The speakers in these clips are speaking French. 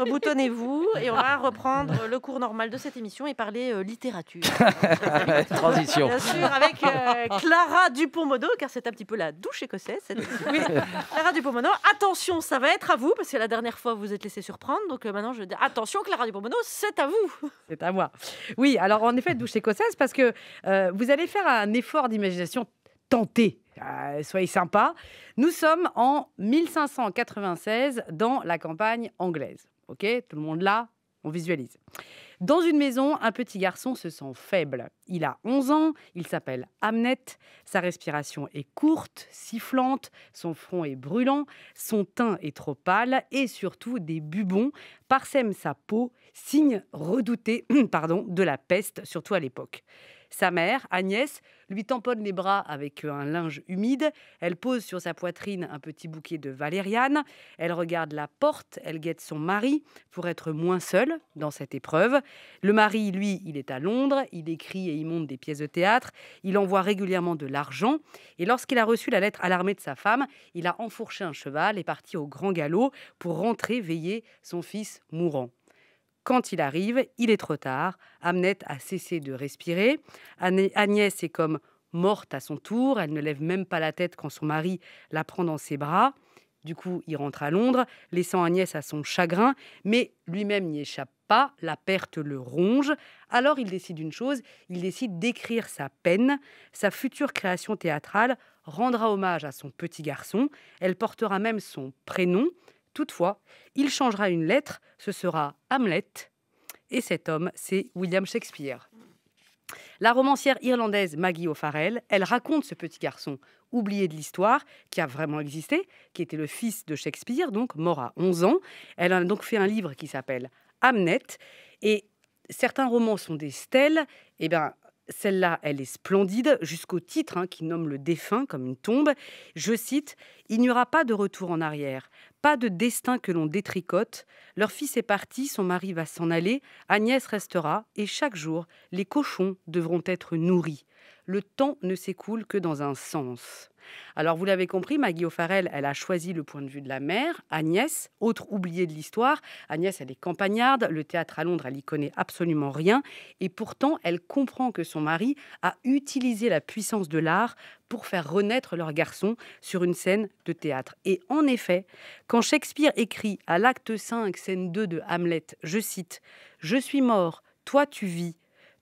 reboutonnez-vous et on va reprendre le cours normal de cette émission et parler euh, littérature. Transition. Bien sûr, avec euh, Clara dupont modo car c'est un petit peu la douche écossaise. Clara dupont modo attention, ça va être à vous, parce que la dernière fois, vous êtes laissé surprendre. Donc euh, maintenant, je dis attention, Clara dupont modo c'est à vous. C'est à moi. Oui, alors en effet, douche écossaise, parce que vous allez faire un effort d'imagination tenté. soyez sympa. Nous sommes en 1596 dans la campagne anglaise. Tout le monde là On visualise. Dans une maison, un petit garçon se sent faible. Il a 11 ans, il s'appelle Amnet, sa respiration est courte, sifflante, son front est brûlant, son teint est trop pâle et surtout des bubons parsèment sa peau, signe redouté pardon, de la peste, surtout à l'époque. Sa mère, Agnès, lui tamponne les bras avec un linge humide. Elle pose sur sa poitrine un petit bouquet de valériane. Elle regarde la porte. Elle guette son mari pour être moins seule dans cette épreuve. Le mari, lui, il est à Londres. Il écrit et il monte des pièces de théâtre. Il envoie régulièrement de l'argent. Et lorsqu'il a reçu la lettre alarmée de sa femme, il a enfourché un cheval et parti au grand galop pour rentrer veiller son fils mourant. Quand il arrive, il est trop tard. Amnette a cessé de respirer. Agnès est comme morte à son tour. Elle ne lève même pas la tête quand son mari la prend dans ses bras. Du coup, il rentre à Londres, laissant Agnès à son chagrin, mais lui-même n'y échappe pas, la perte le ronge. Alors il décide une chose, il décide d'écrire sa peine. Sa future création théâtrale rendra hommage à son petit garçon, elle portera même son prénom, Toutefois, il changera une lettre, ce sera Hamlet, et cet homme, c'est William Shakespeare. La romancière irlandaise Maggie O'Farrell, elle raconte ce petit garçon oublié de l'histoire, qui a vraiment existé, qui était le fils de Shakespeare, donc mort à 11 ans. Elle a donc fait un livre qui s'appelle Hamnet. Et certains romans sont des stèles. Et eh bien, celle-là, elle est splendide, jusqu'au titre hein, qui nomme le défunt comme une tombe. Je cite Il n'y aura pas de retour en arrière. Pas de destin que l'on détricote. Leur fils est parti, son mari va s'en aller, Agnès restera, et chaque jour, les cochons devront être nourris. Le temps ne s'écoule que dans un sens. Alors vous l'avez compris, Maggie O'Farrell, elle a choisi le point de vue de la mère, Agnès, autre oubliée de l'histoire. Agnès, elle est campagnarde, le théâtre à Londres, elle n'y connaît absolument rien, et pourtant elle comprend que son mari a utilisé la puissance de l'art pour faire renaître leur garçon sur une scène de théâtre. Et en effet, quand Shakespeare écrit à l'acte 5, scène 2 de Hamlet, je cite Je suis mort, toi tu vis,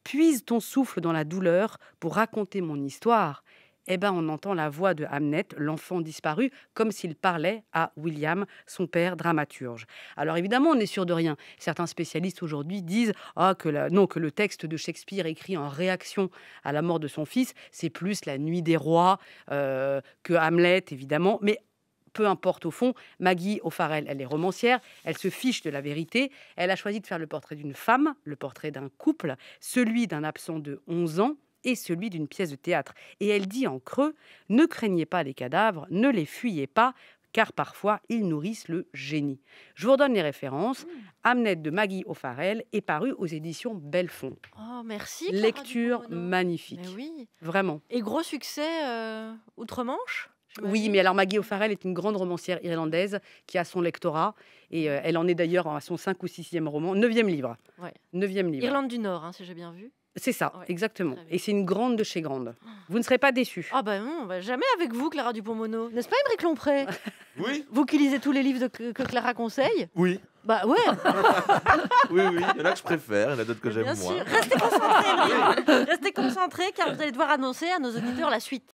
puise ton souffle dans la douleur pour raconter mon histoire. Eh ben, on entend la voix de Hamlet, l'enfant disparu, comme s'il parlait à William, son père dramaturge. Alors évidemment, on n'est sûr de rien. Certains spécialistes aujourd'hui disent ah, que, non, que le texte de Shakespeare écrit en réaction à la mort de son fils, c'est plus la nuit des rois euh, que Hamlet, évidemment. Mais peu importe au fond, Maggie O'Farrell, elle est romancière, elle se fiche de la vérité, elle a choisi de faire le portrait d'une femme, le portrait d'un couple, celui d'un absent de 11 ans, et celui d'une pièce de théâtre. Et elle dit en creux Ne craignez pas les cadavres, ne les fuyez pas, car parfois ils nourrissent le génie. Je vous redonne les références. Mmh. Hamnet de Maggie O'Farrell est paru aux éditions Bellefond. Oh, merci. Lecture magnifique. oui. Vraiment. Et gros succès euh, outre-Manche oui, mais alors Maggie O'Farrell est une grande romancière irlandaise qui a son lectorat et euh, elle en est d'ailleurs à son 5 ou 6e roman, 9e livre. Ouais. 9e livre. Irlande du Nord, hein, si j'ai bien vu. C'est ça, exactement. Ah Et c'est une grande de chez grande. Oh. Vous ne serez pas déçus. Ah ben on non, jamais avec vous, Clara Dupont-Mono. N'est-ce pas, Émeric Lompré Oui. Vous qui lisez tous les livres que, Clara conseille Oui. Bah ouais. oui, oui, il y en a que je préfère, il y en a d'autres que j'aime moins. Restez concentrés, Restez concentrés, car vous allez devoir annoncer à nos auditeurs la suite.